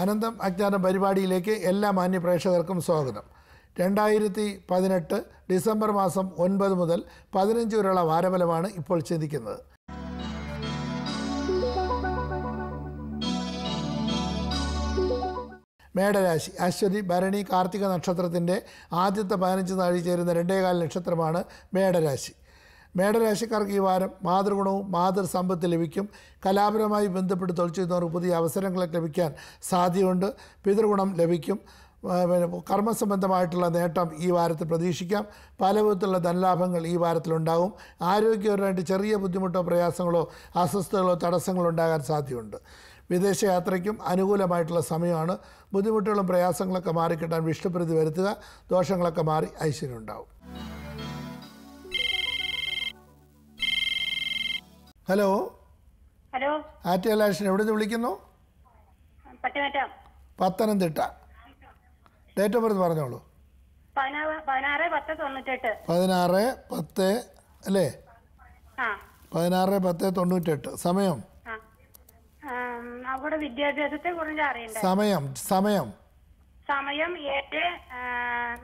അനന്തം അജ്ഞാനം പരിപാടിയിലേക്ക് എല്ലാ മാന്യ പ്രേക്ഷകർക്കും സ്വാഗതം രണ്ടായിരത്തി പതിനെട്ട് ഡിസംബർ മാസം ഒൻപത് മുതൽ പതിനഞ്ച് വരെയുള്ള വാരഫലമാണ് ഇപ്പോൾ ചിന്തിക്കുന്നത് മേടരാശി അശ്വതി ഭരണി കാർത്തിക നക്ഷത്രത്തിൻ്റെ ആദ്യത്തെ പതിനഞ്ച് നാഴി ചേരുന്ന രണ്ടേകാല നക്ഷത്രമാണ് മേടരാശി മേടരാശിക്കാർക്ക് ഈ വാരം മാതൃഗുണവും മാതൃസമ്പത്ത് ലഭിക്കും കലാപരമായി ബന്ധപ്പെട്ട് തൊഴിൽ ചെയ്യുന്നവർക്ക് പുതിയ അവസരങ്ങളൊക്കെ ലഭിക്കാൻ സാധ്യതയുണ്ട് പിതൃഗുണം ലഭിക്കും കർമ്മസംബന്ധമായിട്ടുള്ള നേട്ടം ഈ വാരത്തിൽ പ്രതീക്ഷിക്കാം പല വിധത്തിലുള്ള ധനലാഭങ്ങൾ ഈ വാരത്തിലുണ്ടാകും ആരോഗ്യപരമായിട്ട് ചെറിയ ബുദ്ധിമുട്ടോ പ്രയാസങ്ങളോ അസ്വസ്ഥതകളോ തടസ്സങ്ങളോ ഉണ്ടാകാൻ സാധ്യതയുണ്ട് വിദേശയാത്രയ്ക്കും അനുകൂലമായിട്ടുള്ള സമയമാണ് ബുദ്ധിമുട്ടുകളും പ്രയാസങ്ങളൊക്കെ മാറിക്കിട്ടാൻ വിഷ്ണുപ്രതി വരുത്തുക ദോഷങ്ങളൊക്കെ മാറി ഐശ്വര്യം ഉണ്ടാവും ഹലോ ഹലോ ആറ്റുകലാക്ഷൻ എവിടെ നിന്ന് വിളിക്കുന്നു പത്തനംതിട്ട ഡേറ്റ് ഓഫ് ബർത്ത് പറഞ്ഞോളൂ പതിനാറ് പത്ത് അല്ലേ പതിനാറ് പത്ത് തൊണ്ണൂറ്റെട്ട് സമയം വിദ്യാഭ്യാസത്തെ കുറിച്ച് അറിയണ്ട സമയം സമയം സമയം ഏഴ്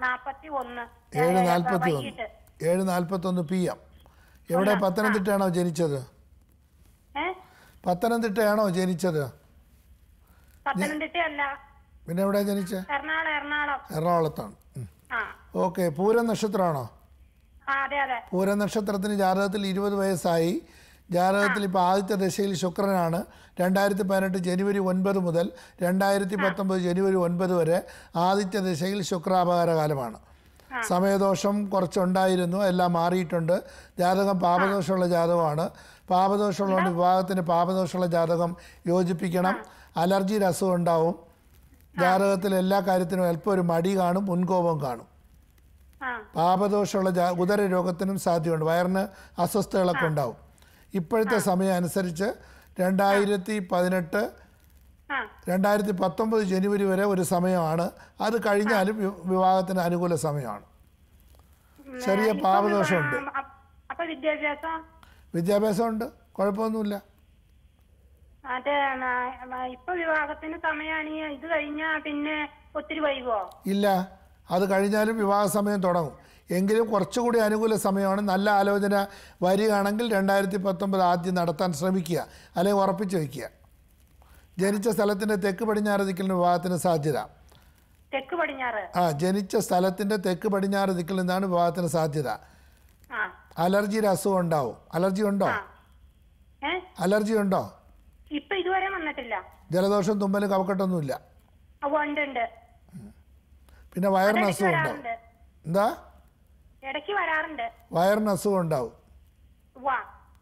നാൽപ്പത്തി ഒന്ന് ഏഴ് നാൽപ്പത്തി ഒന്ന് ഏഴ് നാൽപ്പത്തി ഒന്ന് പി എം എവിടെ പത്തനംതിട്ടയാണോ ജനിച്ചത് പത്തനംതിട്ടയാണോ ജനിച്ചത് പിന്നെ എവിടെ ജനിച്ച എറണാകുളത്താണ് ഓക്കെ പൂര നക്ഷത്രമാണോ പൂര നക്ഷത്രത്തിന് ജാതകത്തിൽ ഇരുപത് വയസ്സായി ജാതകത്തിൽ ഇപ്പോൾ ആദ്യത്തെ ദശയിൽ ശുക്രനാണ് രണ്ടായിരത്തി പതിനെട്ട് ജനുവരി ഒൻപത് മുതൽ രണ്ടായിരത്തി പത്തൊമ്പത് ജനുവരി ഒൻപത് വരെ ആദിത്യ ദശയിൽ ശുക്രാപകാരകാലമാണ് സമയദോഷം കുറച്ചുണ്ടായിരുന്നു എല്ലാം മാറിയിട്ടുണ്ട് ജാതകം പാപദോഷമുള്ള ജാതകമാണ് പാപദോഷമുള്ളതുകൊണ്ട് വിവാഹത്തിന് പാപദോഷമുള്ള ജാതകം യോജിപ്പിക്കണം അലർജി രസവും ഉണ്ടാവും ജാതകത്തിൽ എല്ലാ കാര്യത്തിനും അല്പം ഒരു മടി കാണും മുൻകോപം കാണും പാപദോഷമുള്ള ഉദര രോഗത്തിനും സാധ്യതയുണ്ട് വയറിന് അസ്വസ്ഥതകളൊക്കെ ഉണ്ടാവും ഇപ്പോഴത്തെ സമയം അനുസരിച്ച് രണ്ടായിരത്തി പതിനെട്ട് രണ്ടായിരത്തി പത്തൊമ്പത് ജനുവരി വരെ ഒരു സമയമാണ് അത് കഴിഞ്ഞാലും വിവാഹത്തിന് അനുകൂല സമയമാണ് ചെറിയ പാപദോഷമുണ്ട് ഉണ്ട് കുഴപ്പമൊന്നുമില്ല ഇത് കഴിഞ്ഞാ പിന്നെ ഒത്തിരി വൈകുമോ ഇല്ല അത് കഴിഞ്ഞാലും വിവാഹ സമയം തുടങ്ങും എങ്കിലും കുറച്ചുകൂടി അനുകൂല സമയമാണ് നല്ല ആലോചന വരികയാണെങ്കിൽ രണ്ടായിരത്തി പത്തൊമ്പത് ആദ്യം നടത്താൻ ശ്രമിക്കുക അല്ലെങ്കിൽ ഉറപ്പിച്ചു വയ്ക്കുക ജനിച്ച സ്ഥലത്തിന്റെ തെക്ക് പടിഞ്ഞാറ് ദിക്കിൽ വിവാഹത്തിന് സാധ്യത തെക്ക് പടിഞ്ഞാറ് ആ ജനിച്ച സ്ഥലത്തിന്റെ തെക്ക് പടിഞ്ഞാറ് ദിക്കിൽ നിന്നാണ് വിവാഹത്തിന് സാധ്യത അലർജി അസുഖം ഉണ്ടാവും അലർജി ഉണ്ടോ അലർജി ഉണ്ടോ ഇപ്പൊ ഇതുവരെ വന്നിട്ടില്ല ജലദോഷം തുമ്മലും ഇല്ല പിന്നെ വയറിന് അസുഖം ഉണ്ടാവും എന്താ വരാറുണ്ട് വയറിന് അസുഖം ഉണ്ടാവും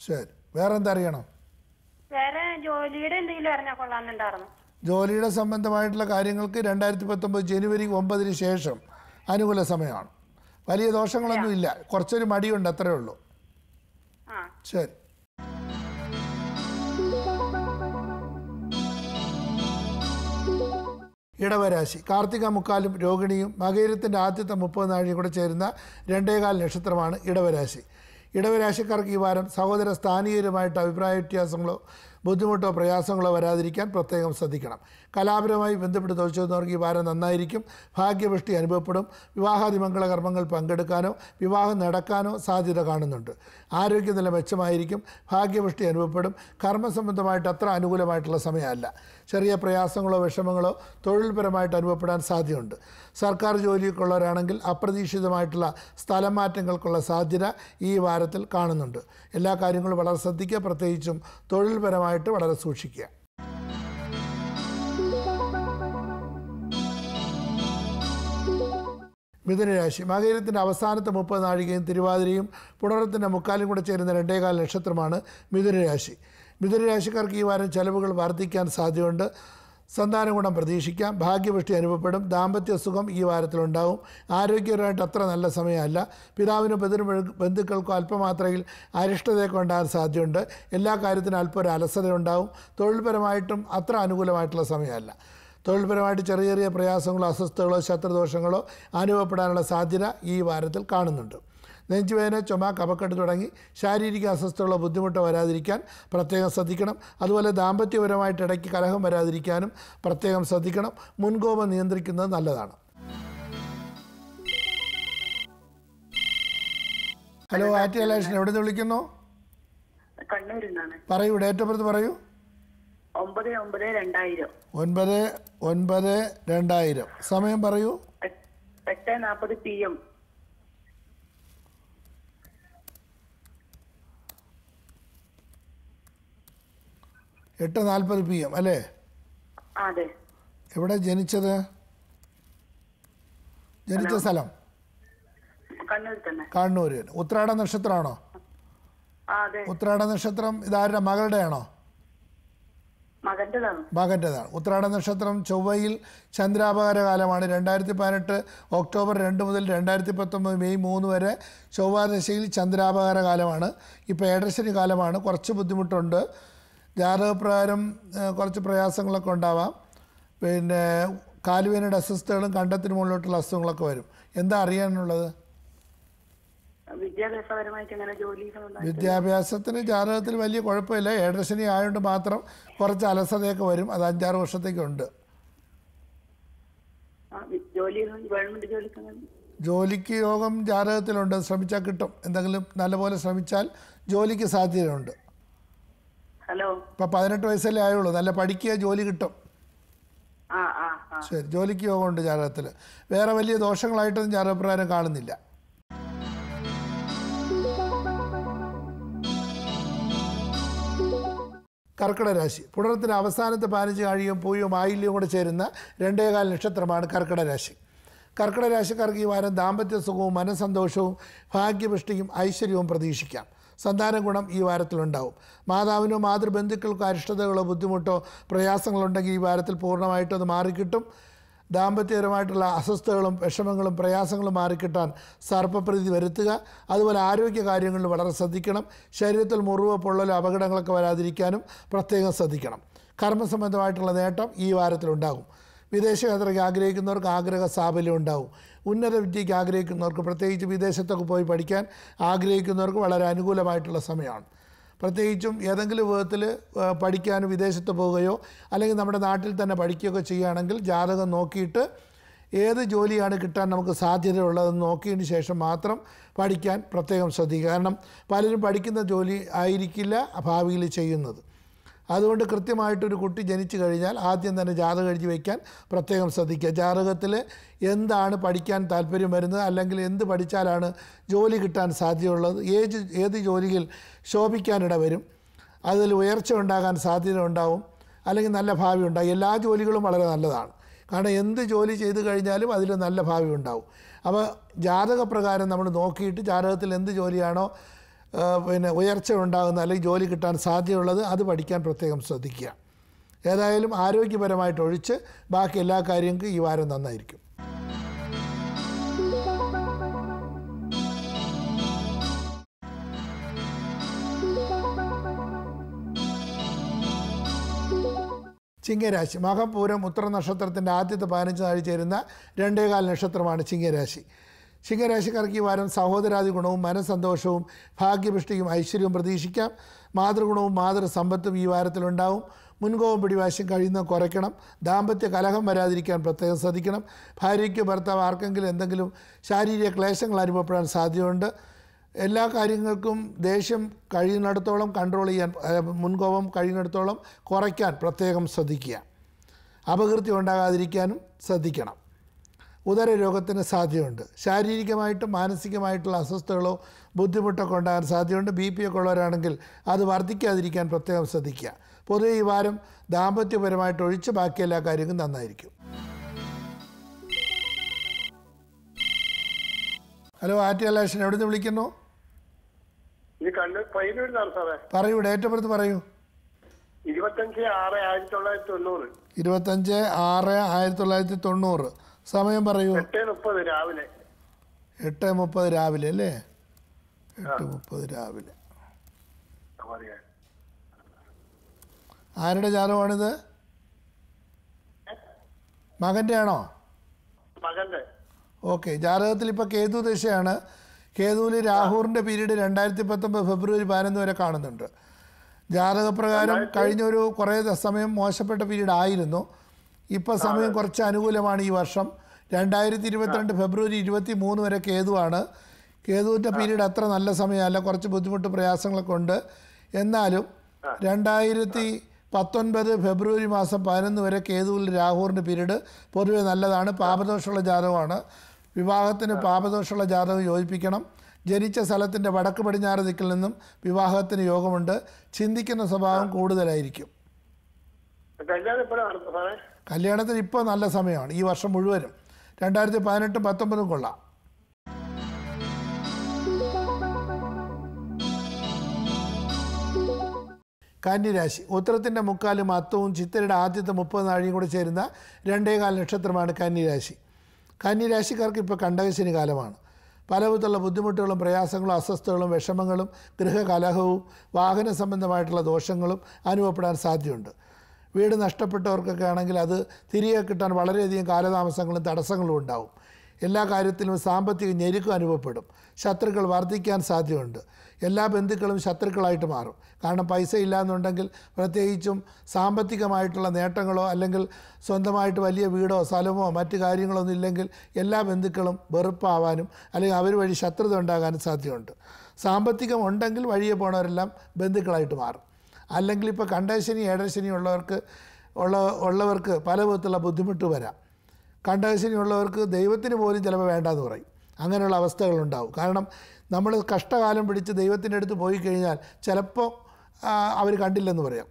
ശരി വേറെന്താ അറിയണം ജോലിയുടെ സംബന്ധമായിട്ടുള്ള കാര്യങ്ങൾക്ക് രണ്ടായിരത്തി പത്തൊമ്പത് ജനുവരി ഒമ്പതിന് ശേഷം അനുകൂല സമയമാണ് വലിയ ദോഷങ്ങളൊന്നും ഇല്ല കുറച്ചൊരു മടിയുണ്ട് അത്രേ ഉള്ളൂ ശരി ഇടവരാശി കാർത്തിക മുക്കാലും രോഹിണിയും മകേരത്തിൻ്റെ ആദ്യത്തെ മുപ്പത് നാഴിയും കൂടെ ചേരുന്ന രണ്ടേകാൽ നക്ഷത്രമാണ് ഇടവരാശി ഇടവരാശിക്കാർക്ക് ഈ വാരം സഹോദര സ്ഥാനീയരുമായിട്ട് അഭിപ്രായ വ്യത്യാസങ്ങളോ ബുദ്ധിമുട്ടോ പ്രയാസങ്ങളോ വരാതിരിക്കാൻ പ്രത്യേകം ശ്രദ്ധിക്കണം കലാപരമായി ബന്ധപ്പെട്ട് തൊഴിൽ ഈ വാരം നന്നായിരിക്കും ഭാഗ്യപുഷ്ടി അനുഭവപ്പെടും വിവാഹാദി മംഗളകർമ്മങ്ങൾ പങ്കെടുക്കാനോ വിവാഹം നടക്കാനോ സാധ്യത കാണുന്നുണ്ട് ആരോഗ്യനില മെച്ചമായിരിക്കും ഭാഗ്യപുഷ്ടി അനുഭവപ്പെടും കർമ്മസംബന്ധമായിട്ട് അത്ര അനുകൂലമായിട്ടുള്ള സമയമല്ല ചെറിയ പ്രയാസങ്ങളോ വിഷമങ്ങളോ തൊഴിൽപരമായിട്ട് അനുഭവപ്പെടാൻ സാധ്യതയുണ്ട് സർക്കാർ ജോലിക്കുള്ളവരാണെങ്കിൽ അപ്രതീക്ഷിതമായിട്ടുള്ള സ്ഥലമാറ്റങ്ങൾക്കുള്ള സാധ്യത ഈ വാരത്തിൽ കാണുന്നുണ്ട് എല്ലാ കാര്യങ്ങളും വളരെ ശ്രദ്ധിക്കുക പ്രത്യേകിച്ചും തൊഴിൽപരമായിട്ട് വളരെ സൂക്ഷിക്കുക മിഥുനരാശി മകരത്തിൻ്റെ അവസാനത്തെ മുപ്പത് നാഴികയും തിരുവാതിരയും പുണർത്തിൻ്റെ മുക്കാലും കൂടെ ചേരുന്ന രണ്ടേകാല നക്ഷത്രമാണ് മിഥുനരാശി മിഥുനരാശിക്കാർക്ക് ഈ വാരം ചെലവുകൾ വർദ്ധിക്കാൻ സാധ്യതയുണ്ട് സന്താന ഗുണം പ്രതീക്ഷിക്കാം ഭാഗ്യപുഷ്ടി അനുഭവപ്പെടും ദാമ്പത്യ സുഖം ഈ വാരത്തിലുണ്ടാവും ആരോഗ്യപരമായിട്ട് അത്ര നല്ല സമയമല്ല പിതാവിനും പിതൃ ബന്ധുക്കൾക്കോ അല്പമാത്രയിൽ അരിഷ്ടതയൊക്കെ ഉണ്ടാകാൻ സാധ്യതയുണ്ട് എല്ലാ കാര്യത്തിനും അല്പം ഒരു അലസതയുണ്ടാവും തൊഴിൽപരമായിട്ടും അത്ര അനുകൂലമായിട്ടുള്ള സമയമല്ല തൊഴിൽപരമായിട്ട് ചെറിയ ചെറിയ പ്രയാസങ്ങളോ അസ്വസ്ഥതകളോ ശത്രുദോഷങ്ങളോ അനുഭവപ്പെടാനുള്ള സാധ്യത ഈ വാരത്തിൽ കാണുന്നുണ്ട് നെഞ്ചുവേദന ചുമ കപക്കെട്ട് തുടങ്ങി ശാരീരിക അസ്വസ്ഥതയുള്ള ബുദ്ധിമുട്ട് വരാതിരിക്കാൻ പ്രത്യേകം ശ്രദ്ധിക്കണം അതുപോലെ ദാമ്പത്യപരമായിട്ട് ഇടയ്ക്ക് കലഹം വരാതിരിക്കാനും പ്രത്യേകം ശ്രദ്ധിക്കണം മുൻകോപം നിയന്ത്രിക്കുന്നത് നല്ലതാണ് ഹലോ ആറ്റി അലേഷൻ എവിടെ നിന്ന് വിളിക്കുന്നു പറയൂ ഡേറ്റ് ഓഫ് ബർത്ത് പറയൂ ഒൻപത് ഒൻപത് രണ്ടായിരം സമയം പറയൂ എട്ട് നാൽപ്പത് പി എം എട്ട് നാൽപ്പത് പി എം അല്ലേ എവിടെ ജനിച്ചത് ജനിച്ച സ്ഥലം കണ്ണൂര് ഉത്രാട നക്ഷത്രമാണോ ഉത്രാട നക്ഷത്രം ഇതാരുടെ മകളുടെയാണോ മകന്റേതാണ് ഉത്രാട നക്ഷത്രം ചൊവ്വയിൽ ചന്ദ്രാപകാര കാലമാണ് രണ്ടായിരത്തി പതിനെട്ട് ഒക്ടോബർ രണ്ട് മുതൽ രണ്ടായിരത്തി പത്തൊമ്പത് മെയ് മൂന്ന് വരെ ചൊവ്വാദശയിൽ ചന്ദ്രാപകാര കാലമാണ് ഇപ്പോൾ ഏടശനി കാലമാണ് കുറച്ച് ബുദ്ധിമുട്ടുണ്ട് ജാതകപ്രകാരം കുറച്ച് പ്രയാസങ്ങളൊക്കെ ഉണ്ടാവാം പിന്നെ കാലുവേനയുടെ അസ്വസ്ഥതകളും കണ്ടത്തിന് മുകളിലോട്ടുള്ള അസുഖങ്ങളൊക്കെ വരും എന്താ അറിയാനുള്ളത് വിദ്യാഭ്യാസത്തിന് ജാതകത്തിൽ വലിയ കുഴപ്പമില്ല ഏഴരശനി ആയതുകൊണ്ട് മാത്രം കുറച്ച് അലസതയൊക്കെ വരും അത് അഞ്ചാറ് വർഷത്തേക്കുണ്ട് ജോലിക്ക് യോഗം ജാതകത്തിലുണ്ട് ശ്രമിച്ചാൽ കിട്ടും എന്തെങ്കിലും നല്ലപോലെ ശ്രമിച്ചാൽ ജോലിക്ക് സാധ്യതയുണ്ട് ഹലോ ഇപ്പൊ പതിനെട്ട് വയസ്സല്ലേ ആയുള്ളൂ നല്ല പഠിക്കുക ജോലി കിട്ടും ശരി ജോലിക്ക് പോകുന്നുണ്ട് ജാതകത്തില് വേറെ വലിയ ദോഷങ്ങളായിട്ടൊന്നും ജാതകപ്രകാരം കാണുന്നില്ല കർക്കിടരാശി പുണരത്തിന് അവസാനത്തെ പതിനഞ്ച് കാഴിയും പൂയും ആയില്യവും കൂടെ ചേരുന്ന രണ്ടേകാൽ നക്ഷത്രമാണ് കർക്കിടരാശി കർക്കിടരാശിക്കാർക്ക് ഈ വാരം ദാമ്പത്യ സുഖവും മനസ്സന്തോഷവും ഭാഗ്യപുഷ്ടിയും ഐശ്വര്യവും പ്രതീക്ഷിക്കാം സന്താന ഗുണം ഈ വാരത്തിലുണ്ടാവും മാതാവിനോ മാതൃബന്ധുക്കൾക്കോ അരിഷ്ടതകളോ ബുദ്ധിമുട്ടോ പ്രയാസങ്ങളുണ്ടെങ്കിൽ ഈ വാരത്തിൽ പൂർണ്ണമായിട്ടും അത് മാറിക്കിട്ടും ദാമ്പത്യപരമായിട്ടുള്ള അസ്വസ്ഥതകളും വിഷമങ്ങളും പ്രയാസങ്ങളും മാറിക്കിട്ടാൻ സർപ്പപ്രീതി വരുത്തുക അതുപോലെ ആരോഗ്യ കാര്യങ്ങളിൽ വളരെ ശ്രദ്ധിക്കണം ശരീരത്തിൽ മുറിവ് പൊള്ളലോ അപകടങ്ങളൊക്കെ വരാതിരിക്കാനും പ്രത്യേകം ശ്രദ്ധിക്കണം കർമ്മസംബന്ധമായിട്ടുള്ള നേട്ടം ഈ വാരത്തിലുണ്ടാകും വിദേശയാത്രയ്ക്ക് ആഗ്രഹിക്കുന്നവർക്ക് ആഗ്രഹ സാഫല്യം ഉണ്ടാവും ഉന്നത വിദ്യയ്ക്ക് ആഗ്രഹിക്കുന്നവർക്ക് പ്രത്യേകിച്ച് വിദേശത്തൊക്കെ പോയി പഠിക്കാൻ ആഗ്രഹിക്കുന്നവർക്ക് വളരെ അനുകൂലമായിട്ടുള്ള സമയമാണ് പ്രത്യേകിച്ചും ഏതെങ്കിലും വിധത്തിൽ പഠിക്കാനും വിദേശത്ത് പോവുകയോ അല്ലെങ്കിൽ നമ്മുടെ നാട്ടിൽ തന്നെ പഠിക്കുകയൊക്കെ ചെയ്യുകയാണെങ്കിൽ ജാതകം നോക്കിയിട്ട് ഏത് ജോലിയാണ് കിട്ടാൻ നമുക്ക് സാധ്യതയുള്ളതെന്ന് നോക്കിയതിന് ശേഷം മാത്രം പഠിക്കാൻ പ്രത്യേകം ശ്രദ്ധിക്കുക കാരണം പലരും പഠിക്കുന്ന ജോലി ആയിരിക്കില്ല ഭാവിയിൽ ചെയ്യുന്നത് അതുകൊണ്ട് കൃത്യമായിട്ടൊരു കുട്ടി ജനിച്ചു കഴിഞ്ഞാൽ ആദ്യം തന്നെ ജാതകം എഴുതി വയ്ക്കാൻ പ്രത്യേകം ശ്രദ്ധിക്കുക ജാതകത്തിൽ എന്താണ് പഠിക്കാൻ താല്പര്യം വരുന്നത് അല്ലെങ്കിൽ എന്ത് പഠിച്ചാലാണ് ജോലി കിട്ടാൻ സാധ്യതയുള്ളത് ഏത് ഏത് ജോലിയിൽ ശോഭിക്കാനിട വരും അതിൽ ഉയർച്ച ഉണ്ടാകാൻ സാധ്യത ഉണ്ടാവും അല്ലെങ്കിൽ നല്ല ഭാവി ഉണ്ടാകും എല്ലാ ജോലികളും വളരെ നല്ലതാണ് കാരണം എന്ത് ജോലി ചെയ്തു കഴിഞ്ഞാലും അതിൽ നല്ല ഭാവി ഉണ്ടാവും അപ്പോൾ ജാതകപ്രകാരം നമ്മൾ നോക്കിയിട്ട് ജാതകത്തിൽ എന്ത് ജോലിയാണോ പിന്നെ ഉയർച്ച ഉണ്ടാകുന്ന അല്ലെങ്കിൽ ജോലി കിട്ടാൻ സാധ്യതയുള്ളത് അത് പഠിക്കാൻ പ്രത്യേകം ശ്രദ്ധിക്കുക ഏതായാലും ആരോഗ്യപരമായിട്ട് ഒഴിച്ച് ബാക്കി എല്ലാ കാര്യങ്ങൾക്കും ഈ വാരം നന്നായിരിക്കും ചിങ്ങരാശി മഹപൂരം ഉത്തര നക്ഷത്രത്തിൻ്റെ ആദ്യത്തെ പതിനഞ്ച് നാഴി ചേരുന്ന രണ്ടേകാൽ നക്ഷത്രമാണ് ചിങ്ങരാശി ചിങ്ങരാശിക്കാർക്ക് ഈ വാരം സഹോദരാദി ഗുണവും മനസ്സന്തോഷവും ഭാഗ്യപുഷ്ടിയും ഐശ്വര്യവും പ്രതീക്ഷിക്കാം മാതൃഗുണവും മാതൃസമ്പത്തും ഈ വാരത്തിലുണ്ടാവും മുൻകോപം പിടിവാശം കഴിയുന്ന കുറയ്ക്കണം ദാമ്പത്യ കലഹം വരാതിരിക്കാൻ പ്രത്യേകം ശ്രദ്ധിക്കണം ഭാര്യയ്ക്കോ ഭർത്താവ് ആർക്കെങ്കിലും എന്തെങ്കിലും ശാരീരിക ക്ലേശങ്ങൾ അനുഭവപ്പെടാൻ സാധ്യതയുണ്ട് എല്ലാ കാര്യങ്ങൾക്കും ദേഷ്യം കഴിയുന്നിടത്തോളം കൺട്രോൾ ചെയ്യാൻ മുൻകോപം കഴിയുന്നിടത്തോളം കുറയ്ക്കാൻ പ്രത്യേകം ശ്രദ്ധിക്കുക അപകീർത്തി ഉണ്ടാകാതിരിക്കാനും ശ്രദ്ധിക്കണം ഉദരരോഗത്തിന് സാധ്യതയുണ്ട് ശാരീരികമായിട്ടും മാനസികമായിട്ടുള്ള അസ്വസ്ഥതകളോ ബുദ്ധിമുട്ടൊക്കെ ഉണ്ടാകാൻ സാധ്യതയുണ്ട് ബി പി ഒക്കെ ഉള്ളവരാണെങ്കിൽ അത് വർദ്ധിക്കാതിരിക്കാൻ പ്രത്യേകം ശ്രദ്ധിക്കുക പൊതുവെ ഈ വാരം ദാമ്പത്യപരമായിട്ട് ഒഴിച്ച് ബാക്കിയെല്ലാ കാര്യങ്ങളും നന്നായിരിക്കും ഹലോ അലാഷൻ എവിടെ നിന്ന് വിളിക്കുന്നു പറയൂ ഡേറ്റ് ഓഫ് തൊള്ളായിരത്തി തൊണ്ണൂറ് ഇരുപത്തഞ്ച് ആറ് ആയിരത്തി തൊള്ളായിരത്തി തൊണ്ണൂറ് സമയം പറയൂ എട്ട് മുപ്പത് രാവിലെ രാവിലെ അല്ലേ എട്ട് മുപ്പത് രാവിലെ ആരുടെ ജാലമാണിത് മകന്റെ ആണോ ഓക്കെ ജാതകത്തിൽ ഇപ്പൊ കേതു ദശയാണ് കേതുവിൽ രാഹുറിൻ്റെ പീരീഡ് രണ്ടായിരത്തി പത്തൊമ്പത് ഫെബ്രുവരി പതിനൊന്ന് വരെ കാണുന്നുണ്ട് ജാതകപ്രകാരം കഴിഞ്ഞൊരു കുറേ സമയം മോശപ്പെട്ട പീരീഡ് ആയിരുന്നു ഇപ്പോൾ സമയം കുറച്ച് അനുകൂലമാണ് ഈ വർഷം രണ്ടായിരത്തി ഇരുപത്തിരണ്ട് ഫെബ്രുവരി ഇരുപത്തി മൂന്ന് വരെ കേതുവാണ് കേതുവിൻ്റെ പീരീഡ് അത്ര നല്ല സമയമല്ല കുറച്ച് ബുദ്ധിമുട്ട് പ്രയാസങ്ങളൊക്കെ ഉണ്ട് എന്നാലും രണ്ടായിരത്തി പത്തൊൻപത് ഫെബ്രുവരി മാസം പതിനൊന്ന് വരെ കേതുവിൽ രാഹുവിൻ്റെ പീരീഡ് പൊതുവെ നല്ലതാണ് പാപദോഷമുള്ള ജാതകമാണ് വിവാഹത്തിന് പാപദോഷമുള്ള ജാതകം യോജിപ്പിക്കണം ജനിച്ച സ്ഥലത്തിൻ്റെ വടക്ക് പടിഞ്ഞാറ് ദിക്കിൽ നിന്നും വിവാഹത്തിന് യോഗമുണ്ട് ചിന്തിക്കുന്ന സ്വഭാവം കൂടുതലായിരിക്കും കല്യാണത്തിന് ഇപ്പോൾ നല്ല സമയമാണ് ഈ വർഷം മുഴുവനും രണ്ടായിരത്തി പതിനെട്ടും പത്തൊമ്പതും കൊള്ളാം കന്നിരാശി ഉത്തരത്തിൻ്റെ മുക്കാലും അത്തവും ചിത്തരുടെ ആദ്യത്തെ മുപ്പത് നാഴിയും കൂടെ ചേരുന്ന രണ്ടേകാൽ നക്ഷത്രമാണ് കന്നിരാശി കന്നിരാശിക്കാർക്ക് ഇപ്പോൾ കണ്ടകശനി കാലമാണ് പലവിധത്തിലുള്ള ബുദ്ധിമുട്ടുകളും പ്രയാസങ്ങളും അസ്വസ്ഥകളും വിഷമങ്ങളും ഗൃഹകലഹവും വാഹന സംബന്ധമായിട്ടുള്ള ദോഷങ്ങളും അനുഭവപ്പെടാൻ സാധ്യതയുണ്ട് വീട് നഷ്ടപ്പെട്ടവർക്കൊക്കെ ആണെങ്കിൽ അത് തിരികെ കിട്ടാൻ വളരെയധികം കാലതാമസങ്ങളും തടസ്സങ്ങളും ഉണ്ടാവും എല്ലാ കാര്യത്തിലും സാമ്പത്തിക ഞെരുക്കം അനുഭവപ്പെടും ശത്രുക്കൾ വർദ്ധിക്കാൻ സാധ്യതയുണ്ട് എല്ലാ ബന്ധുക്കളും ശത്രുക്കളായിട്ട് മാറും കാരണം പൈസ ഇല്ലയെന്നുണ്ടെങ്കിൽ പ്രത്യേകിച്ചും സാമ്പത്തികമായിട്ടുള്ള നേട്ടങ്ങളോ അല്ലെങ്കിൽ സ്വന്തമായിട്ട് വലിയ വീടോ സ്ഥലമോ മറ്റു കാര്യങ്ങളോ ഒന്നും ഇല്ലെങ്കിൽ എല്ലാ ബന്ധുക്കളും വെറുപ്പാവാനും അല്ലെങ്കിൽ അവർ വഴി ശത്രുത ഉണ്ടാകാനും സാധ്യതയുണ്ട് സാമ്പത്തികം ഉണ്ടെങ്കിൽ വഴിയെ പോണവരെല്ലാം ബന്ധുക്കളായിട്ട് മാറും അല്ലെങ്കിൽ ഇപ്പോൾ കണ്ടശനി ഏഴശനി ഉള്ളവർക്ക് ഉള്ള ഉള്ളവർക്ക് പല വിധത്തിലുള്ള ബുദ്ധിമുട്ട് വരാം കണ്ടശനി ഉള്ളവർക്ക് ദൈവത്തിന് പോലും ചിലപ്പോൾ വേണ്ടാന്ന് പറയും അങ്ങനെയുള്ള അവസ്ഥകളുണ്ടാവും കാരണം നമ്മൾ കഷ്ടകാലം പിടിച്ച് ദൈവത്തിൻ്റെ അടുത്ത് പോയി കഴിഞ്ഞാൽ ചിലപ്പോൾ അവർ കണ്ടില്ലെന്ന് പറയാം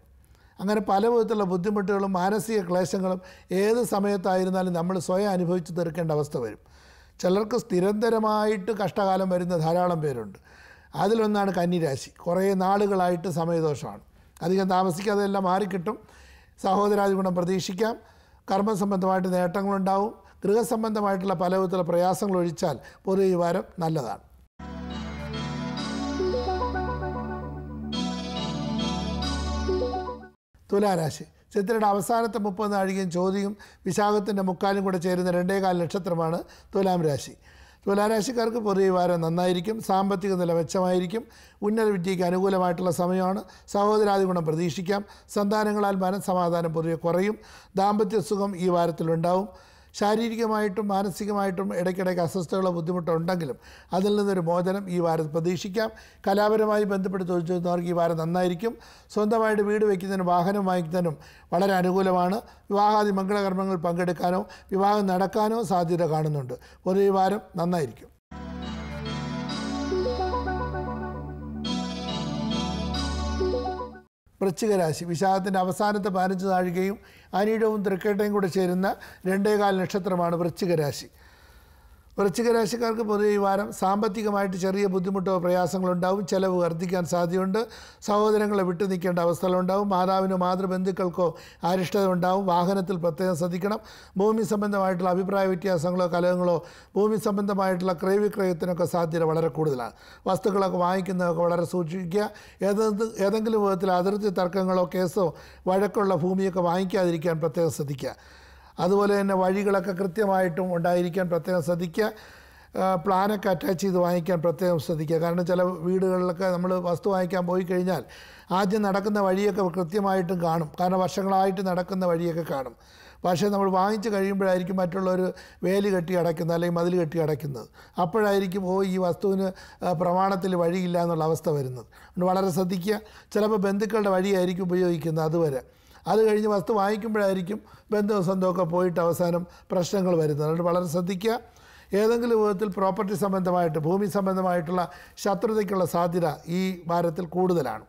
അങ്ങനെ പല വിധത്തിലുള്ള ബുദ്ധിമുട്ടുകളും മാനസിക ക്ലേശങ്ങളും ഏത് സമയത്തായിരുന്നാലും നമ്മൾ സ്വയം അനുഭവിച്ച് തീർക്കേണ്ട അവസ്ഥ വരും ചിലർക്ക് സ്ഥിരന്തരമായിട്ട് കഷ്ടകാലം വരുന്ന ധാരാളം പേരുണ്ട് അതിലൊന്നാണ് കന്നിരാശി കുറേ നാളുകളായിട്ട് സമയദോഷമാണ് അധികം താമസിക്കാതെ എല്ലാം മാറിക്കിട്ടും സഹോദരാദി ഗുണം പ്രതീക്ഷിക്കാം കർമ്മസംബന്ധമായിട്ട് നേട്ടങ്ങളുണ്ടാവും ഗൃഹസംബന്ധമായിട്ടുള്ള പല വിധത്തിലുള്ള പ്രയാസങ്ങൾ ഒഴിച്ചാൽ ഈ വാരം നല്ലതാണ് തുലാരാശി ചിത്രയുടെ അവസാനത്തെ മുപ്പത് നാഴികയും ചോദ്യയും വിശാഖത്തിൻ്റെ മുക്കാലും കൂടെ ചേരുന്ന രണ്ടേകാൽ നക്ഷത്രമാണ് തുലാം രാശി തുലാരാശിക്കാർക്ക് പൊതുവെ വാരം നന്നായിരിക്കും സാമ്പത്തിക നില മെച്ചമായിരിക്കും ഉന്നത വിദ്യയ്ക്ക് അനുകൂലമായിട്ടുള്ള സമയമാണ് സഹോദരാദി ഗുണം പ്രതീക്ഷിക്കാം സന്താനങ്ങളാൽ മനസ്സമാധാനം പൊതുവെ കുറയും ദാമ്പത്യ സുഖം ഈ വാരത്തിലുണ്ടാവും ശാരീരികമായിട്ടും മാനസികമായിട്ടും ഇടയ്ക്കിടയ്ക്ക് അസ്വസ്ഥതകളോ ബുദ്ധിമുട്ടുണ്ടെങ്കിലും അതിൽ നിന്നൊരു മോചനം ഈ വാരം പ്രതീക്ഷിക്കാം കലാപരമായി ബന്ധപ്പെട്ട് ചോദിച്ചിരുന്നവർക്ക് ഈ വാരം നന്നായിരിക്കും സ്വന്തമായിട്ട് വീട് വയ്ക്കുന്നതിനും വാഹനം വാങ്ങിക്കുന്നതിനും വളരെ അനുകൂലമാണ് വിവാഹാദി മംഗളകർമ്മങ്ങൾ പങ്കെടുക്കാനോ വിവാഹം നടക്കാനോ സാധ്യത കാണുന്നുണ്ട് ഒരു ഈ വാരം നന്നായിരിക്കും വൃശ്ചിക രാശി വിശാഖത്തിൻ്റെ അവസാനത്തെ പതിനഞ്ച് നാഴികയും അനീടവും തൃക്കേട്ടയും കൂടെ ചേരുന്ന രണ്ടേകാൽ നക്ഷത്രമാണ് വൃശ്ചികരാശി വൃശ്ചിക രാശിക്കാർക്ക് പൊതുവെ ഈ വാരം സാമ്പത്തികമായിട്ട് ചെറിയ ബുദ്ധിമുട്ടോ പ്രയാസങ്ങളോ ഉണ്ടാവും ചിലവ് വർദ്ധിക്കാൻ സാധ്യതയുണ്ട് സഹോദരങ്ങളെ വിട്ടു നിൽക്കേണ്ട അവസ്ഥകളുണ്ടാവും മാതാവിനോ മാതൃബന്ധുക്കൾക്കോ അരിഷ്ടത ഉണ്ടാവും വാഹനത്തിൽ പ്രത്യേകം ശ്രദ്ധിക്കണം ഭൂമി സംബന്ധമായിട്ടുള്ള അഭിപ്രായ വ്യത്യാസങ്ങളോ കലഹങ്ങളോ ഭൂമി സംബന്ധമായിട്ടുള്ള ക്രയവിക്രയത്തിനൊക്കെ സാധ്യത വളരെ കൂടുതലാണ് വസ്തുക്കളൊക്കെ വാങ്ങിക്കുന്നതൊക്കെ വളരെ സൂക്ഷിക്കുക ഏതെന്ത് ഏതെങ്കിലും വിധത്തിൽ അതിർത്തി തർക്കങ്ങളോ കേസോ വഴക്കുള്ള ഭൂമിയൊക്കെ വാങ്ങിക്കാതിരിക്കാൻ പ്രത്യേകം ശ്രദ്ധിക്കുക അതുപോലെ തന്നെ വഴികളൊക്കെ കൃത്യമായിട്ടും ഉണ്ടായിരിക്കാൻ പ്രത്യേകം ശ്രദ്ധിക്കുക പ്ലാനൊക്കെ അറ്റാച്ച് ചെയ്ത് വാങ്ങിക്കാൻ പ്രത്യേകം ശ്രദ്ധിക്കുക കാരണം ചില വീടുകളിലൊക്കെ നമ്മൾ വസ്തു വാങ്ങിക്കാൻ പോയി കഴിഞ്ഞാൽ ആദ്യം നടക്കുന്ന വഴിയൊക്കെ കൃത്യമായിട്ടും കാണും കാരണം വർഷങ്ങളായിട്ട് നടക്കുന്ന വഴിയൊക്കെ കാണും പക്ഷേ നമ്മൾ വാങ്ങിച്ച് കഴിയുമ്പോഴായിരിക്കും മറ്റുള്ളവർ വേലി കെട്ടി അടയ്ക്കുന്നത് അല്ലെങ്കിൽ മതിൽ കെട്ടി അടയ്ക്കുന്നത് അപ്പോഴായിരിക്കും ഓ ഈ വസ്തുവിന് പ്രമാണത്തിൽ വഴിയില്ല എന്നുള്ള അവസ്ഥ വരുന്നത് വളരെ ശ്രദ്ധിക്കുക ചിലപ്പോൾ ബന്ധുക്കളുടെ വഴിയായിരിക്കും ഉപയോഗിക്കുന്നത് അതുവരെ അത് കഴിഞ്ഞ് വസ്തു വാങ്ങിക്കുമ്പോഴായിരിക്കും ബന്ധുവസന്തമൊക്കെ പോയിട്ട് അവസാനം പ്രശ്നങ്ങൾ വരുന്നത് അതുകൊണ്ട് വളരെ ശ്രദ്ധിക്കുക ഏതെങ്കിലും വിധത്തിൽ പ്രോപ്പർട്ടി സംബന്ധമായിട്ട് ഭൂമി സംബന്ധമായിട്ടുള്ള ശത്രുതയ്ക്കുള്ള സാധ്യത ഈ വാരത്തിൽ കൂടുതലാണ്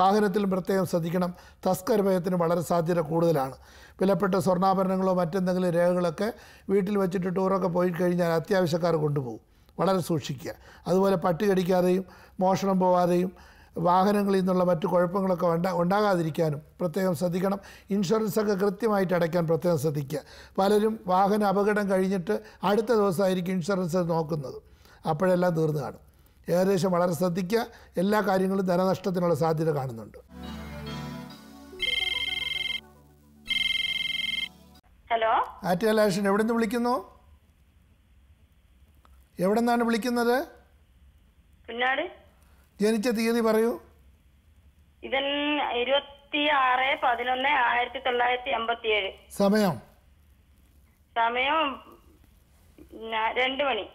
വാഹനത്തിലും പ്രത്യേകം ശ്രദ്ധിക്കണം തസ്കര വളരെ സാധ്യത കൂടുതലാണ് വിലപ്പെട്ട സ്വർണ്ണാഭരണങ്ങളോ മറ്റെന്തെങ്കിലും രേഖകളൊക്കെ വീട്ടിൽ വെച്ചിട്ട് ടൂറൊക്കെ പോയി കഴിഞ്ഞാൽ അത്യാവശ്യക്കാർ കൊണ്ടുപോകും വളരെ സൂക്ഷിക്കുക അതുപോലെ പട്ടി കടിക്കാതെയും മോഷണം പോവാതെയും വാഹനങ്ങളിൽ നിന്നുള്ള മറ്റു കുഴപ്പങ്ങളൊക്കെ ഉണ്ടാ ഉണ്ടാകാതിരിക്കാനും പ്രത്യേകം ശ്രദ്ധിക്കണം ഇൻഷുറൻസൊക്കെ കൃത്യമായിട്ട് അടയ്ക്കാൻ പ്രത്യേകം ശ്രദ്ധിക്കുക പലരും വാഹന അപകടം കഴിഞ്ഞിട്ട് അടുത്ത ദിവസമായിരിക്കും ഇൻഷുറൻസ് നോക്കുന്നത് അപ്പോഴെല്ലാം തീർന്നു കാണും ഏകദേശം വളരെ ശ്രദ്ധിക്കുക എല്ലാ കാര്യങ്ങളും ധനനഷ്ടത്തിനുള്ള സാധ്യത കാണുന്നുണ്ട് ഹലോ ആറ്റുകലാഷൻ എവിടെ നിന്ന് വിളിക്കുന്നു എവിടെ നിന്നാണ് വിളിക്കുന്നത് പിന്നാട് ജനിച്ച തീയതി പറയൂ ഇതിൽ ഇരുപത്തി ആറ് പതിനൊന്ന് ആയിരത്തി തൊള്ളായിരത്തി എൺപത്തി ഏഴ് സമയം സമയം രണ്ട് മണി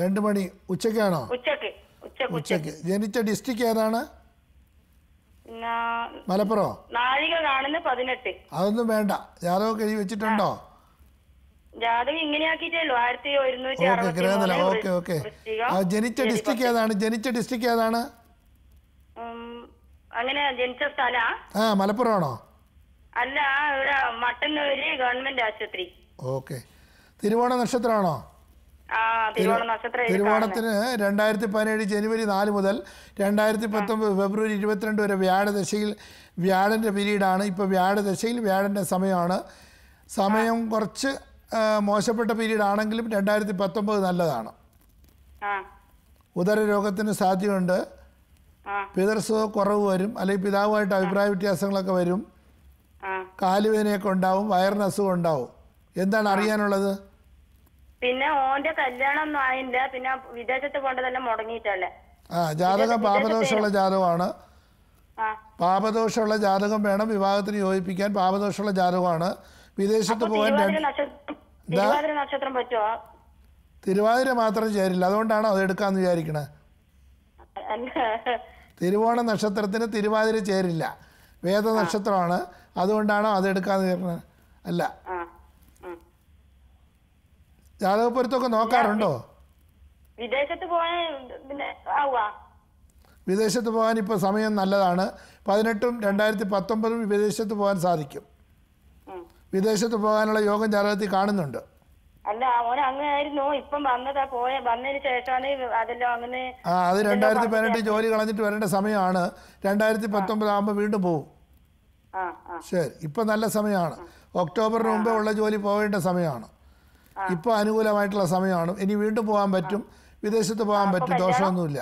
രണ്ട് മണി ഉച്ചക്കാണോ ഉച്ചക്ക് ഉച്ചക്ക് ജനിച്ച ഡിസ്ട്രിക്ട് ഏതാണ് മലപ്പുറം നാഴിക കാണുന്ന പതിനെട്ട് അതൊന്നും വേണ്ട ജാതകം കഴി വെച്ചിട്ടുണ്ടോ ജനിച്ച ഡിസ്ട്രിക്ട് ഏതാണ് ജനിച്ച ഡിസ്ട്രിക്ട് ഏതാണ് അങ്ങനെ ജനിച്ച സ്ഥല അല്ല ഓക്കെ തിരുവോണ നക്ഷത്രമാണോ തിരുവോണത്തിന് രണ്ടായിരത്തി പതിനേഴ് ജനുവരി നാല് മുതൽ രണ്ടായിരത്തി പത്തൊമ്പത് ഫെബ്രുവരി ഇരുപത്തിരണ്ട് വരെ വ്യാഴദശയിൽ വ്യാഴന്റെ പീരീഡാണ് ഇപ്പൊ വ്യാഴദശയിൽ വ്യാഴന്റെ സമയമാണ് സമയം കുറച്ച് മോശപ്പെട്ട പീരീഡ് ആണെങ്കിലും രണ്ടായിരത്തി പത്തൊമ്പത് നല്ലതാണ് ഉദര രോഗത്തിന് സാധ്യതയുണ്ട് പിതൃസുഖ കുറവ് വരും അല്ലെങ്കിൽ പിതാവുമായിട്ട് അഭിപ്രായ വ്യത്യാസങ്ങളൊക്കെ വരും കാലുവേദനയൊക്കെ ഉണ്ടാവും വയറിന് അസുഖം ഉണ്ടാവും എന്താണ് അറിയാനുള്ളത് പിന്നെ ഓന്റെ കല്യാണം ആയില്ല പിന്നെ വിദേശത്ത് പോണ്ടതല്ലേ മുടങ്ങിയിട്ടല്ലേ ആ ജാതകം പാപദോഷമുള്ള ജാതകമാണ് പാപദോഷമുള്ള ജാതകം വേണം വിവാഹത്തിന് യോജിപ്പിക്കാൻ പാപദോഷമുള്ള ജാതകമാണ് വിദേശത്ത് പോകാൻ തിരുവാതിര നക്ഷത്രം പറ്റുമോ തിരുവാതിര മാത്രം ചേരില്ല അതുകൊണ്ടാണോ അത് എടുക്കാന്ന് വിചാരിക്കണേ തിരുവോണ നക്ഷത്രത്തിന് തിരുവാതിര ചേരില്ല വേദ നക്ഷത്രമാണ് അതുകൊണ്ടാണോ അത് എടുക്കാന്ന് ചേർന്നത് അല്ല ജാതകപ്പൊരുത്തൊക്കെ നോക്കാറുണ്ടോ വിദേശത്ത് പോവാൻ വിദേശത്ത് പോകാൻ ഇപ്പോൾ സമയം നല്ലതാണ് പതിനെട്ടും രണ്ടായിരത്തി പത്തൊമ്പതും വിദേശത്ത് പോകാൻ സാധിക്കും വിദേശത്ത് പോകാനുള്ള യോഗം ജാതകത്തിൽ കാണുന്നുണ്ട് അല്ല വന്നതാ പോയ വന്നതിന് ശേഷമാണ് ആ അത് രണ്ടായിരത്തി പതിനെട്ട് ജോലി കളഞ്ഞിട്ട് വരേണ്ട സമയമാണ് രണ്ടായിരത്തി പത്തൊമ്പത് ആകുമ്പോൾ വീണ്ടും പോവും ശരി ഇപ്പൊ നല്ല സമയമാണ് ഒക്ടോബറിന് മുമ്പേ ഉള്ള ജോലി പോകേണ്ട സമയമാണ് ഇപ്പൊ അനുകൂലമായിട്ടുള്ള സമയമാണ് ഇനി വീണ്ടും പോകാൻ പറ്റും വിദേശത്ത് പോകാൻ പറ്റും ദോഷമൊന്നുമില്ല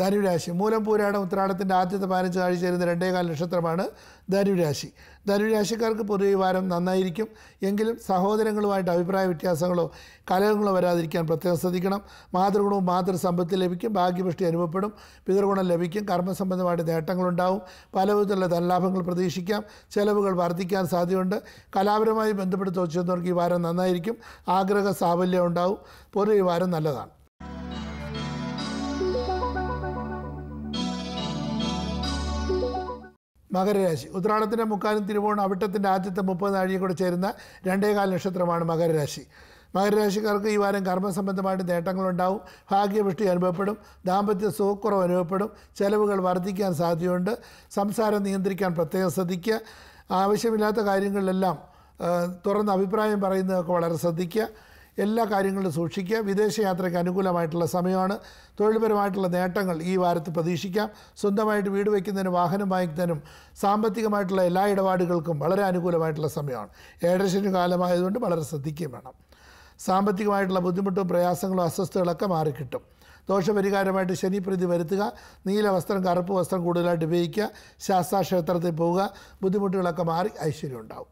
ധനുരാശി മൂലം പൂരാടം ഉത്രാടത്തിൻ്റെ ആദ്യത്തെ പതിനഞ്ച് ആഴ്ച രണ്ടേ കാല നക്ഷത്രമാണ് ധനുരാശി ധനുരാശിക്കാർക്ക് പൊതുവെ വാരം നന്നായിരിക്കും എങ്കിലും സഹോദരങ്ങളുമായിട്ട് അഭിപ്രായ വ്യത്യാസങ്ങളോ കലഹങ്ങളോ വരാതിരിക്കാൻ പ്രത്യേകം ശ്രദ്ധിക്കണം മാതൃഗുണവും മാതൃസമ്പത്ത് ലഭിക്കും ഭാഗ്യപുഷ്ടി അനുഭവപ്പെടും പിതൃഗുണം ലഭിക്കും കർമ്മസംബന്ധമായിട്ട് നേട്ടങ്ങളുണ്ടാവും പല വിധത്തിലുള്ള ധനലാഭങ്ങൾ പ്രതീക്ഷിക്കാം ചെലവുകൾ വർദ്ധിക്കാൻ സാധ്യതയുണ്ട് കലാപരമായി ബന്ധപ്പെട്ട് തോച്ചുന്നവർക്ക് ഈ വാരം നന്നായിരിക്കും ആഗ്രഹ സാഫല്യം ഉണ്ടാവും പൊതുവെ ഈ വാരം നല്ലതാണ് മകരരാശി ഉത്രാടത്തിൻ്റെ മുക്കാലും തിരുവോണം അവിട്ടത്തിൻ്റെ ആദ്യത്തെ മുപ്പത് നാഴിക കൂടെ ചേരുന്ന രണ്ടേകാൽ നക്ഷത്രമാണ് മകരരാശി മകരരാശിക്കാർക്ക് ഈ വാരം കർമ്മസംബന്ധമായിട്ട് നേട്ടങ്ങളുണ്ടാവും ഭാഗ്യവൃഷ്ടി അനുഭവപ്പെടും ദാമ്പത്യ സുഖക്കുറവ് അനുഭവപ്പെടും ചെലവുകൾ വർദ്ധിക്കാൻ സാധ്യതയുണ്ട് സംസാരം നിയന്ത്രിക്കാൻ പ്രത്യേകം ശ്രദ്ധിക്കുക ആവശ്യമില്ലാത്ത കാര്യങ്ങളിലെല്ലാം തുറന്ന അഭിപ്രായം പറയുന്നതൊക്കെ വളരെ ശ്രദ്ധിക്കുക എല്ലാ കാര്യങ്ങളും സൂക്ഷിക്കുക വിദേശയാത്രയ്ക്ക് അനുകൂലമായിട്ടുള്ള സമയമാണ് തൊഴിൽപരമായിട്ടുള്ള നേട്ടങ്ങൾ ഈ വാരത്ത് പ്രതീക്ഷിക്കാം സ്വന്തമായിട്ട് വീട് വയ്ക്കുന്നതിനും വാഹനം വാങ്ങിക്കുന്നതിനും സാമ്പത്തികമായിട്ടുള്ള എല്ലാ ഇടപാടുകൾക്കും വളരെ അനുകൂലമായിട്ടുള്ള സമയമാണ് ഏഴരശന് കാലമായതുകൊണ്ട് വളരെ ശ്രദ്ധിക്കുകയും വേണം സാമ്പത്തികമായിട്ടുള്ള ബുദ്ധിമുട്ടും പ്രയാസങ്ങളും അസ്വസ്ഥതകളൊക്കെ മാറിക്കിട്ടും ദോഷപരിഹാരമായിട്ട് ശനിപ്രീതി വരുത്തുക നീല വസ്ത്രം കറുപ്പ് വസ്ത്രം കൂടുതലായിട്ട് ഉപയോഗിക്കുക ശാസ്താക്ഷേത്രത്തിൽ പോവുക ബുദ്ധിമുട്ടുകളൊക്കെ മാറി ഐശ്വര്യം ഉണ്ടാവും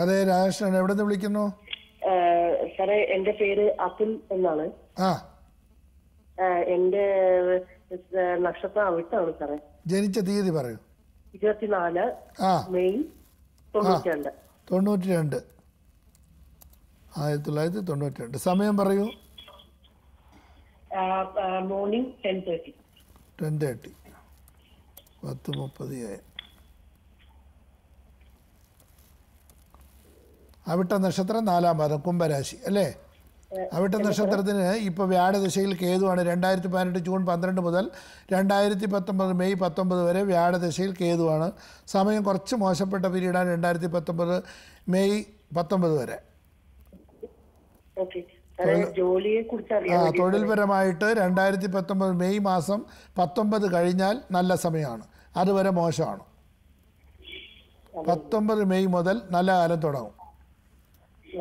അതെ രാജകൃഷ്ണൻ എവിടെ നിന്ന് വിളിക്കുന്നു സാറേ എന്റെ പേര് അതുൽ എന്നാണ് ആ എന്റെ നക്ഷത്രം അവിട്ടാണ് സാറേ ജനിച്ച തീയതി പറയൂ ഇരുപത്തിനാല് മെയ് തൊണ്ണൂറ്റിരണ്ട് തൊണ്ണൂറ്റിരണ്ട് ആയിരത്തി തൊള്ളായിരത്തി തൊണ്ണൂറ്റിരണ്ട് സമയം പറയൂ morning ten thirty ten thirty പത്ത് മുപ്പത് ആയി അവിട്ട നക്ഷത്രം നാലാം പാദം കുംഭരാശി അല്ലേ അവിട്ട നക്ഷത്രത്തിന് ഇപ്പോൾ വ്യാഴദശയിൽ കേതുവാണ് രണ്ടായിരത്തി പതിനെട്ട് ജൂൺ പന്ത്രണ്ട് മുതൽ രണ്ടായിരത്തി പത്തൊമ്പത് മെയ് പത്തൊമ്പത് വരെ വ്യാഴദശയിൽ കേതുവാണ് സമയം കുറച്ച് മോശപ്പെട്ട പീരീഡാണ് രണ്ടായിരത്തി പത്തൊമ്പത് മെയ് പത്തൊമ്പത് വരെ ആ തൊഴിൽപരമായിട്ട് രണ്ടായിരത്തി പത്തൊമ്പത് മെയ് മാസം പത്തൊമ്പത് കഴിഞ്ഞാൽ നല്ല സമയമാണ് അതുവരെ മോശമാണ് പത്തൊമ്പത് മെയ് മുതൽ നല്ല കാലം തുടങ്ങും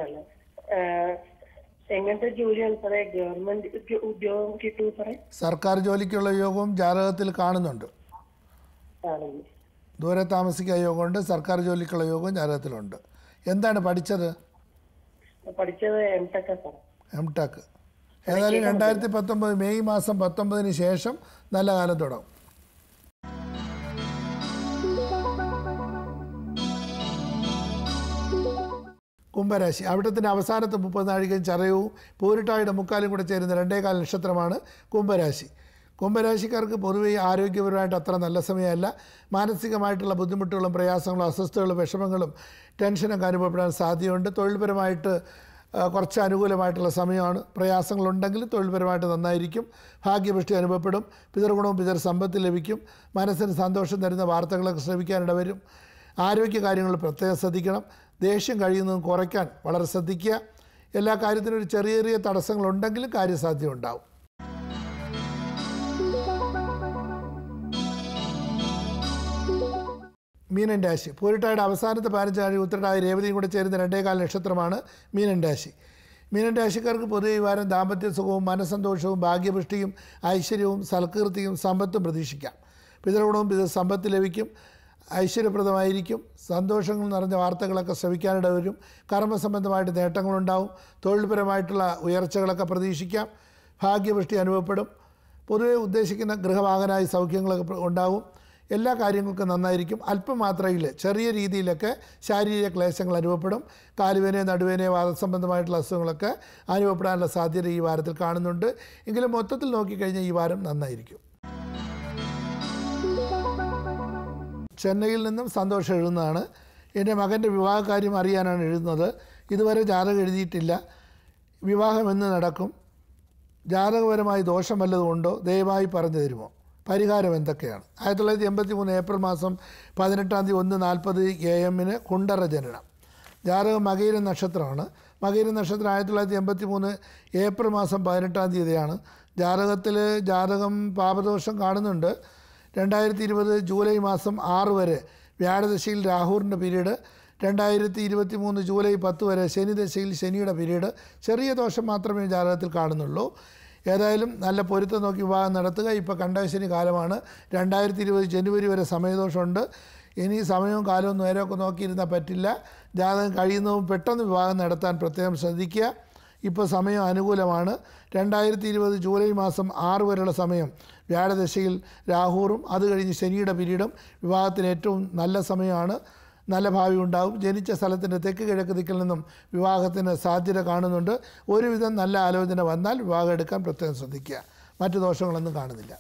ആണ് എങ്ങനത്തെ ജോലിയാണ് സാറേ ഗവൺമെന്റ് ഉദ്യോഗം കിട്ടൂ സാറേ സർക്കാർ ജോലിക്കുള്ള യോഗവും ജാതകത്തിൽ കാണുന്നുണ്ട് ദൂരെ താമസിക്കാൻ ഉണ്ട് സർക്കാർ ജോലിക്കുള്ള യോഗവും ജാതകത്തിലുണ്ട് എന്താണ് പഠിച്ചത് പഠിച്ചത് എം ടെക് എം ടെക് ഏതായാലും രണ്ടായിരത്തി പത്തൊമ്പത് മെയ് മാസം പത്തൊമ്പതിന് ശേഷം നല്ല കാലം തുടങ്ങും കുംഭരാശി അവിടത്തിൻ്റെ അവസാനത്തെ മുപ്പത് നാഴികയും ചറയവും പൂരിട്ടായുടെ മുക്കാലും കൂടെ ചേരുന്ന രണ്ടേകാൽ നക്ഷത്രമാണ് കുംഭരാശി കുംഭരാശിക്കാർക്ക് പൊതുവെ ആരോഗ്യപരമായിട്ട് അത്ര നല്ല സമയമല്ല മാനസികമായിട്ടുള്ള ബുദ്ധിമുട്ടുകളും പ്രയാസങ്ങളും അസ്വസ്ഥതകളും വിഷമങ്ങളും ടെൻഷനൊക്കെ അനുഭവപ്പെടാൻ സാധ്യതയുണ്ട് തൊഴിൽപരമായിട്ട് കുറച്ച് അനുകൂലമായിട്ടുള്ള സമയമാണ് പ്രയാസങ്ങളുണ്ടെങ്കിൽ തൊഴിൽപരമായിട്ട് നന്നായിരിക്കും ഭാഗ്യപുഷ്ടി അനുഭവപ്പെടും പിതൃഗുണവും പിതൃ സമ്പത്ത് ലഭിക്കും മനസ്സിന് സന്തോഷം തരുന്ന വാർത്തകളൊക്കെ ശ്രമിക്കാനിട വരും ആരോഗ്യ കാര്യങ്ങൾ പ്രത്യേകം ശ്രദ്ധിക്കണം ദേഷ്യം കഴിയുന്നതും കുറയ്ക്കാൻ വളരെ ശ്രദ്ധിക്കുക എല്ലാ കാര്യത്തിനും ഒരു ചെറിയ ചെറിയ തടസ്സങ്ങളുണ്ടെങ്കിലും കാര്യസാധ്യത ഉണ്ടാവും മീനൻ രാശി പൂരിട്ടായുടെ അവസാനത്തെ പതിനഞ്ചാഴി ഉത്തരട്ടായ രേവതിയും കൂടെ ചേരുന്ന കാല നക്ഷത്രമാണ് മീനൻ രാശി മീനൻ രാശിക്കാർക്ക് പൊതുവെ ഈ വാരം ദാമ്പത്യ സുഖവും മനസ്സന്തോഷവും ഭാഗ്യപുഷ്ടിയും ഐശ്വര്യവും സൽകീർത്തിയും സമ്പത്തും പ്രതീക്ഷിക്കാം പിതൃഗുണവും പിതൃ സമ്പത്ത് ലഭിക്കും ഐശ്വര്യപ്രദമായിരിക്കും സന്തോഷങ്ങൾ നിറഞ്ഞ വാർത്തകളൊക്കെ ശ്രമിക്കാനിട വരും കർമ്മസംബന്ധമായിട്ട് നേട്ടങ്ങളുണ്ടാവും തൊഴിൽപരമായിട്ടുള്ള ഉയർച്ചകളൊക്കെ പ്രതീക്ഷിക്കാം ഭാഗ്യവൃഷ്ടി അനുഭവപ്പെടും പൊതുവെ ഉദ്ദേശിക്കുന്ന ഗൃഹവാഹനായ സൗഖ്യങ്ങളൊക്കെ ഉണ്ടാവും എല്ലാ കാര്യങ്ങൾക്കും നന്നായിരിക്കും അല്പം മാത്രയിൽ ചെറിയ രീതിയിലൊക്കെ ശാരീരിക ക്ലേശങ്ങൾ അനുഭവപ്പെടും കാലുവേനെ നടുവേനെ വാദസംബന്ധമായിട്ടുള്ള അസുഖങ്ങളൊക്കെ അനുഭവപ്പെടാനുള്ള സാധ്യത ഈ വാരത്തിൽ കാണുന്നുണ്ട് എങ്കിലും മൊത്തത്തിൽ നോക്കിക്കഴിഞ്ഞാൽ ഈ വാരം നന്നായിരിക്കും ചെന്നൈയിൽ നിന്നും സന്തോഷം എഴുതുന്നതാണ് എൻ്റെ മകൻ്റെ വിവാഹ കാര്യം അറിയാനാണ് എഴുതുന്നത് ഇതുവരെ ജാതകം എഴുതിയിട്ടില്ല വിവാഹം എന്ന് നടക്കും ജാതകപരമായി ദോഷം വല്ലതും ഉണ്ടോ ദയവായി പറഞ്ഞു തരുമോ പരിഹാരം എന്തൊക്കെയാണ് ആയിരത്തി തൊള്ളായിരത്തി എൺപത്തി മൂന്ന് ഏപ്രിൽ മാസം പതിനെട്ടാം തീയതി ഒന്ന് നാൽപ്പത് എ എമ്മിന് കുണ്ടറ ജനനം ജാതകം മകയിര നക്ഷത്രമാണ് മകയിര നക്ഷത്രം ആയിരത്തി തൊള്ളായിരത്തി എൺപത്തി മൂന്ന് ഏപ്രിൽ മാസം പതിനെട്ടാം തീയതിയാണ് ജാതകത്തിൽ ജാതകം പാപദോഷം കാണുന്നുണ്ട് രണ്ടായിരത്തി ഇരുപത് ജൂലൈ മാസം ആറ് വരെ വ്യാഴദശയിൽ രാഹുറിൻ്റെ പീരീഡ് രണ്ടായിരത്തി ഇരുപത്തി മൂന്ന് ജൂലൈ പത്ത് വരെ ശനിദശയിൽ ശനിയുടെ പീരീഡ് ചെറിയ ദോഷം മാത്രമേ ജാതകത്തിൽ കാണുന്നുള്ളൂ ഏതായാലും നല്ല പൊരുത്തം നോക്കി വിവാഹം നടത്തുക ഇപ്പോൾ കണ്ടശനി കാലമാണ് രണ്ടായിരത്തി ഇരുപത് ജനുവരി വരെ സമയദോഷമുണ്ട് ഇനി സമയവും കാലവും നേരമൊക്കെ നോക്കിയിരുന്നാൽ പറ്റില്ല ജാതകം കഴിയുന്നതും പെട്ടെന്ന് വിവാഹം നടത്താൻ പ്രത്യേകം ശ്രദ്ധിക്കുക ഇപ്പോൾ സമയം അനുകൂലമാണ് രണ്ടായിരത്തി ഇരുപത് ജൂലൈ മാസം ആറ് വരെയുള്ള സമയം വ്യാഴദശയിൽ രാഹൂറും അത് കഴിഞ്ഞ് ശനിയുടെ പിരീഡും വിവാഹത്തിന് ഏറ്റവും നല്ല സമയമാണ് നല്ല ഭാവി ഉണ്ടാകും ജനിച്ച സ്ഥലത്തിൻ്റെ തെക്ക് കിഴക്ക് ദിക്കിൽ നിന്നും വിവാഹത്തിന് സാധ്യത കാണുന്നുണ്ട് ഒരുവിധം നല്ല ആലോചന വന്നാൽ വിവാഹം എടുക്കാൻ പ്രത്യേകം ശ്രദ്ധിക്കുക മറ്റു ദോഷങ്ങളൊന്നും കാണുന്നില്ല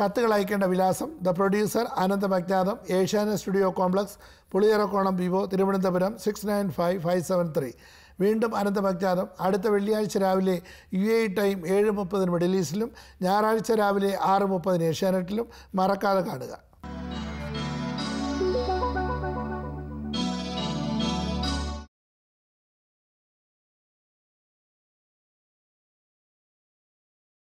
കത്തുകൾ അയക്കേണ്ട വിലാസം ദ പ്രൊഡ്യൂസർ അനന്ത അജ്ഞാതം ഏഷ്യാന സ്റ്റുഡിയോ കോംപ്ലക്സ് പുളിയറക്കോണം വിവോ Thiruvananthapuram six nine five five seven three വീണ്ടും അനന്തപജ്ഞാനം അടുത്ത വെള്ളിയാഴ്ച രാവിലെ യു എ ടൈം ഏഴ് മുപ്പതിന് മിഡിൽ ഈസ്റ്റിലും ഞായറാഴ്ച രാവിലെ ആറ് മുപ്പതിന് ഏഷ്യാനെറ്റിലും മറക്കാതെ കാണുക